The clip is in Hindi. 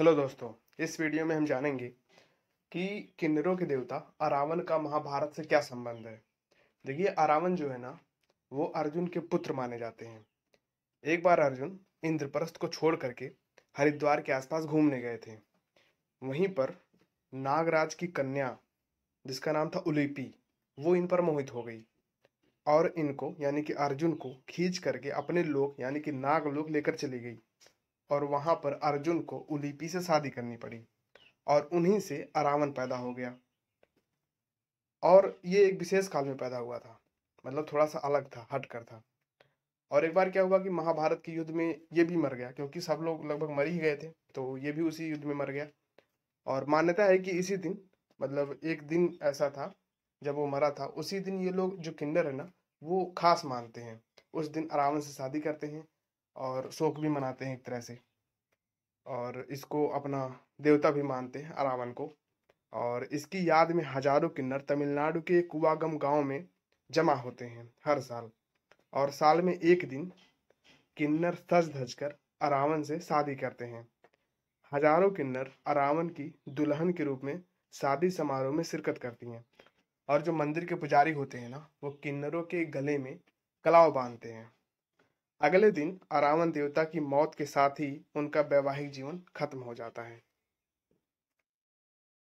हेलो दोस्तों इस वीडियो में हम जानेंगे कि किन्नरों के देवता अरावन का महाभारत से क्या संबंध है देखिए अरावन जो है ना वो अर्जुन के पुत्र माने जाते हैं एक बार अर्जुन इंद्रप्रस्थ को छोड़ करके हरिद्वार के आसपास घूमने गए थे वहीं पर नागराज की कन्या जिसका नाम था उलिपी वो इन पर मोहित हो गई और इनको यानी कि अर्जुन को खींच करके अपने लोक यानी कि नाग लेकर चली गई और वहाँ पर अर्जुन को उलीपी से शादी करनी पड़ी और उन्हीं से अरावन पैदा हो गया और ये एक विशेष काल में पैदा हुआ था मतलब थोड़ा सा अलग था हट कर था और एक बार क्या हुआ कि महाभारत के युद्ध में ये भी मर गया क्योंकि सब लोग लगभग मर ही गए थे तो ये भी उसी युद्ध में मर गया और मान्यता है कि इसी दिन मतलब एक दिन ऐसा था जब वो मरा था उसी दिन ये लोग जो किन्नर है ना वो खास मानते हैं उस दिन अरावन से शादी करते हैं और शोक भी मनाते हैं एक तरह से और इसको अपना देवता भी मानते हैं अरावन को और इसकी याद में हजारों किन्नर तमिलनाडु के कुवागम गांव में जमा होते हैं हर साल और साल में एक दिन किन्नर सज धज कर अरावन से शादी करते हैं हजारों किन्नर अरावन की दुल्हन के रूप में शादी समारोह में शिरकत करती हैं और जो मंदिर के पुजारी होते हैं ना वो किन्नरों के गले में कलाव बांधते हैं अगले दिन अरावन देवता की मौत के साथ ही उनका वैवाहिक जीवन खत्म हो जाता है